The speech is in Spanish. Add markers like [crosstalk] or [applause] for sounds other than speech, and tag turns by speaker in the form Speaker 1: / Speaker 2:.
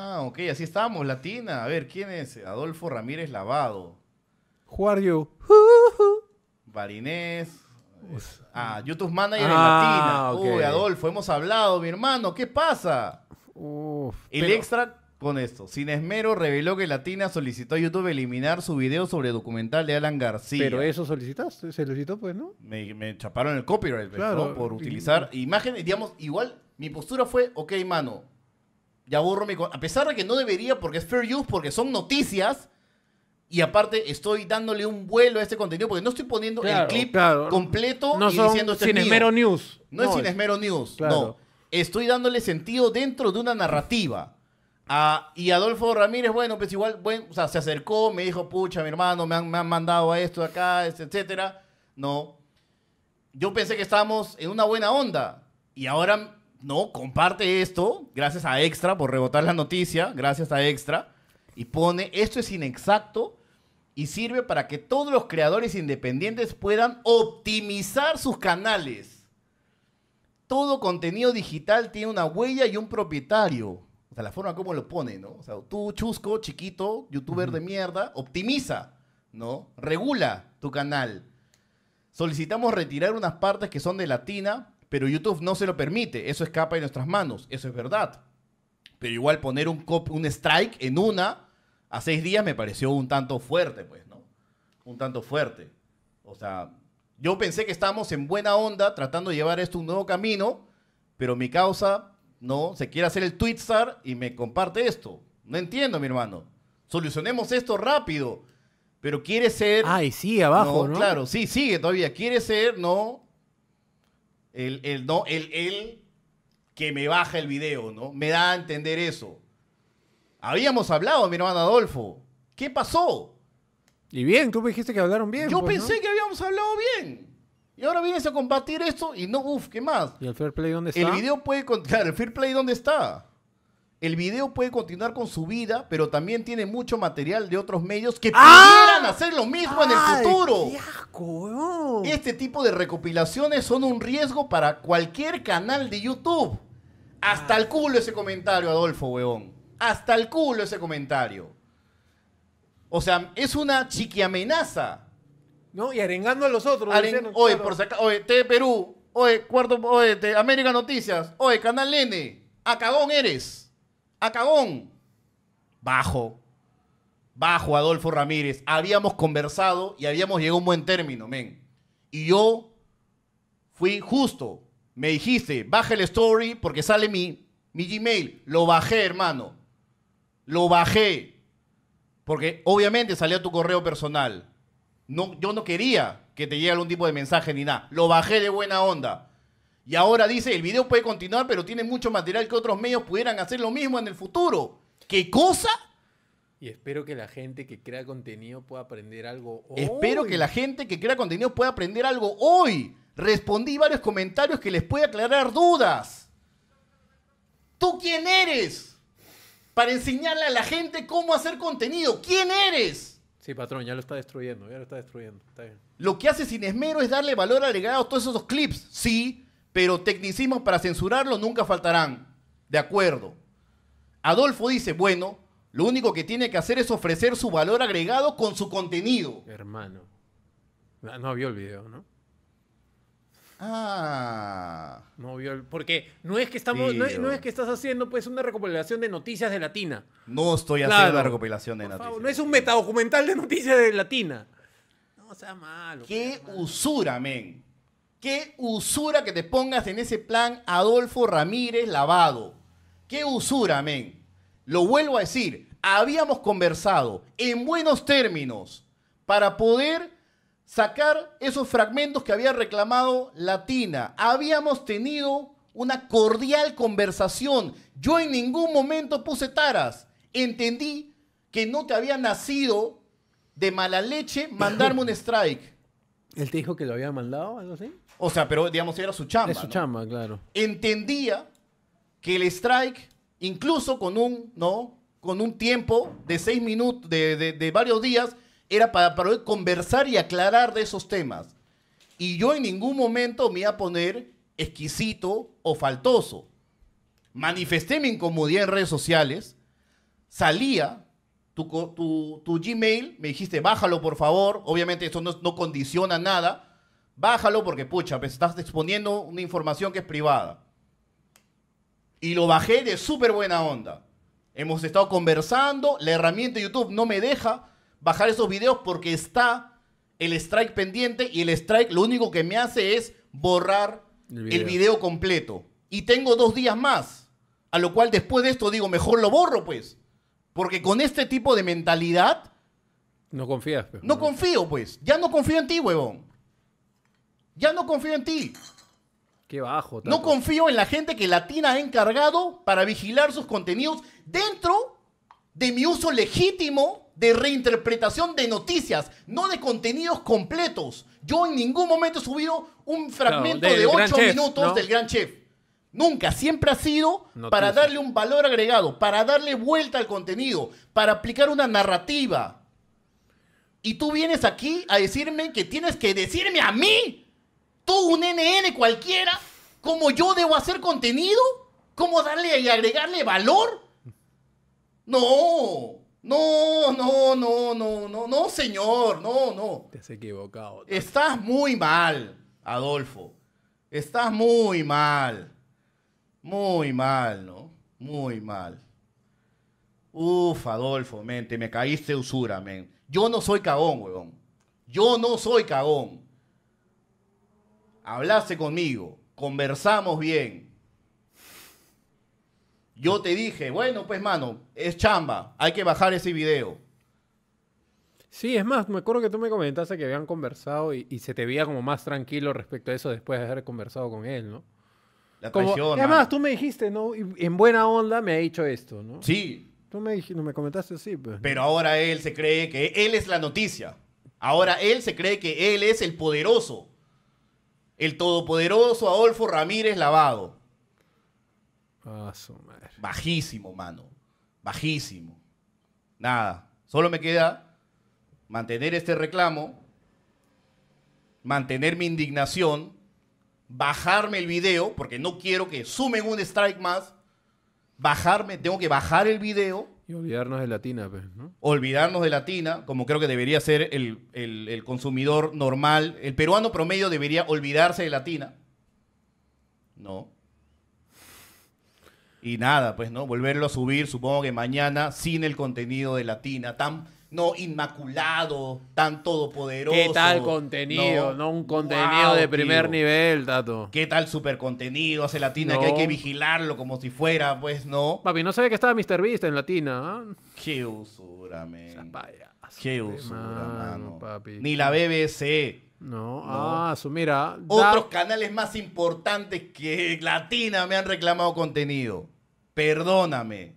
Speaker 1: Ah, ok, así estamos, Latina. A ver, ¿quién es? Adolfo Ramírez Lavado. Juario are Ah, YouTube Manager de ah, Latina. Uy, Adolfo, hemos hablado, mi hermano, ¿qué pasa? El extra con esto. Sin esmero reveló que Latina solicitó a YouTube eliminar su video sobre documental de Alan García. Pero eso solicitaste, se solicitó pues, ¿no? Me, chaparon el copyright, pues, Por utilizar imágenes, digamos, igual mi postura fue, ok, mano, ya borro mi... A pesar de que no debería porque es fair use, porque son noticias. Y aparte estoy dándole un vuelo a este contenido porque no estoy poniendo el clip completo no y diciendo este sin esmero news. No, es sin esmero news, no. Estoy dándole sentido dentro de una narrativa. y Adolfo Ramírez, bueno, pues igual, bueno, o sea, se acercó, me dijo, pucha, mi hermano, me han, me han mandado a esto, acá, etcétera. No. Yo pensé que estábamos en una buena onda. Y ahora ¿no? Comparte esto, gracias a Extra por rebotar la noticia, gracias a Extra, y pone, esto es inexacto y sirve para que todos los creadores independientes puedan optimizar sus canales. Todo contenido digital tiene una huella y un propietario. O sea, la forma como lo pone, ¿no? O sea, tú, chusco, chiquito, youtuber de mierda, optimiza, ¿no? Regula tu canal. Solicitamos retirar unas partes que son de latina pero YouTube no se lo permite, eso escapa de nuestras manos, eso es verdad. Pero igual poner un, strike en una a seis días me pareció un tanto fuerte, pues, ¿no? Un tanto fuerte. O sea, yo pensé que estamos en buena onda tratando de llevar esto a un nuevo camino, pero mi causa no se quiere hacer el twitstar y me comparte esto. No entiendo, mi hermano. Solucionemos esto rápido. Pero quiere ser. Ay, ah, sí, abajo, ¿no? Claro, sí, sigue todavía. Quiere ser, ¿no? El, el, no, el, el que me baja el video, ¿no? Me da a entender eso. Habíamos hablado, mi hermano Adolfo. ¿Qué pasó? Y bien, tú me dijiste que hablaron bien. Yo pues, pensé que habíamos hablado bien. Y ahora vienes a combatir esto y no, uff, ¿qué más? ¿Y el fair play dónde está? El video puede contar, [laughs] ¿el fair play dónde está? el video puede continuar con su vida, pero también tiene mucho material de otros medios que ¡Ah! pudieran hacer lo mismo en el futuro. Qué este tipo de recopilaciones son un riesgo para cualquier canal de YouTube. Hasta ah. el culo ese comentario, Adolfo, weón. Hasta el culo ese comentario. O sea, es una amenaza. No, y arengando a los otros. Hoy oye, por oye, TV Perú. Oye, cuarto, oye, América Noticias. Oye, Canal N. Acabón eres a cagón. Bajo. Bajo, Adolfo Ramírez. Habíamos conversado y habíamos llegado a un buen término, men. Y yo fui justo. Me dijiste, baja el story porque sale mi, mi Gmail. Lo bajé, hermano. Lo bajé. Porque obviamente salía tu correo personal. No, yo no quería que te llegara algún tipo de mensaje ni nada. Lo bajé de buena onda. Y ahora dice, el video puede continuar, pero tiene mucho material que otros medios pudieran hacer lo mismo en el futuro. ¿Qué cosa? Y espero que la gente que crea contenido pueda aprender algo hoy. Espero que la gente que crea contenido pueda aprender algo hoy. Respondí varios comentarios que les puede aclarar dudas. ¿Tú quién eres? Para enseñarle a la gente cómo hacer contenido. ¿Quién eres? Sí, patrón, ya lo está destruyendo, ya lo está destruyendo. Lo que hace sin esmero es darle valor agregado a todos esos clips. Sí, pero tecnicismos para censurarlo nunca faltarán. De acuerdo. Adolfo dice, bueno, lo único que tiene que hacer es ofrecer su valor agregado con su contenido. Hermano. No, vio el video, ¿no? Ah. No vio el... Porque no es que estamos, no, es, que estás haciendo pues una recopilación de noticias de Latina. No estoy haciendo una recopilación de noticias. no es un metadocumental de noticias de Latina. No sea malo. Qué pues, usura, men. Qué usura que te pongas en ese plan Adolfo Ramírez Lavado. Qué usura, amén. Lo vuelvo a decir, habíamos conversado en buenos términos para poder sacar esos fragmentos que había reclamado Latina. Habíamos tenido una cordial conversación. Yo en ningún momento puse taras. Entendí que no te había nacido de mala leche mandarme un [laughs] strike. ¿Él te dijo que lo había mandado algo así? O sea, pero digamos, era su chamba. Es su chamba, claro. Entendía que el strike, incluso con un, ¿no? con un tiempo de seis minutos, de, varios días, era para, para, conversar y aclarar de esos temas. Y yo en ningún momento me iba a poner exquisito o faltoso. Manifesté mi incomodidad en redes sociales, salía, tu, Gmail, me dijiste, bájalo por favor, obviamente eso no, condiciona nada, bájalo porque pucha, pues estás exponiendo una información que es privada. Y lo bajé de súper buena onda. Hemos estado conversando, la herramienta de YouTube no me deja bajar esos videos porque está el strike pendiente y el strike lo único que me hace es borrar el video, el video completo. Y tengo dos días más, a lo cual después de esto digo, mejor lo borro pues porque con este tipo de mentalidad. No confías, pues. No confío, pues. Ya no confío en ti, huevón. Ya no confío en ti. Qué bajo. No confío en la gente que Latina ha encargado para vigilar sus contenidos dentro de mi uso legítimo de reinterpretación de noticias, no de contenidos completos. Yo en ningún momento he subido un fragmento de 8 minutos del Gran Chef. Nunca, siempre ha sido para darle un valor agregado, para darle vuelta al contenido, para aplicar una narrativa. Y tú vienes aquí a decirme que tienes que decirme a mí, tú un NN cualquiera, cómo yo debo hacer contenido, cómo darle y agregarle valor. No, no, no, no, no, no, no, señor, no, no. Te has equivocado. Estás muy mal, Adolfo. Estás muy mal. Muy mal, ¿no? Muy mal. Uf, Adolfo, mente, me caíste usura, men. Yo no soy cagón, huevón. Yo no soy cagón. Hablaste conmigo, conversamos bien. Yo te dije, bueno, pues mano, es chamba, hay que bajar ese video. Sí, es más, me acuerdo que tú me comentaste que habían conversado y, y se te veía como más tranquilo respecto a eso después de haber conversado con él, ¿no? además, tú me dijiste, ¿no? En buena onda me ha dicho esto, ¿no? Sí, Tú me, dijiste, me comentaste así, pues, pero ahora él se cree que él es la noticia. Ahora él se cree que él es el poderoso. El todopoderoso Adolfo Ramírez Lavado. Ah, Bajísimo, mano. Bajísimo. Nada. Solo me queda mantener este reclamo, mantener mi indignación bajarme el video, porque no quiero que sumen un strike más. Bajarme, tengo que bajar el video. Y olvidarnos de Latina, pues, ¿no? Olvidarnos de Latina, como creo que debería ser el, consumidor normal. El peruano promedio debería olvidarse de Latina. No. Y nada, pues, ¿no? Volverlo a subir, supongo que mañana, sin el contenido de Latina, tan no inmaculado, tan todopoderoso. ¿Qué tal contenido? No, un contenido de primer nivel, Tato. ¿Qué tal super contenido? Hace Latina que hay que vigilarlo como si fuera, pues no. Papi, no sabía que estaba Mr. Vista en Latina. ¿ah? Qué usura, Vaya. Qué usura, Papi. Ni la BBC. No, ah, mira. Otros canales más importantes que Latina me han reclamado contenido. Perdóname.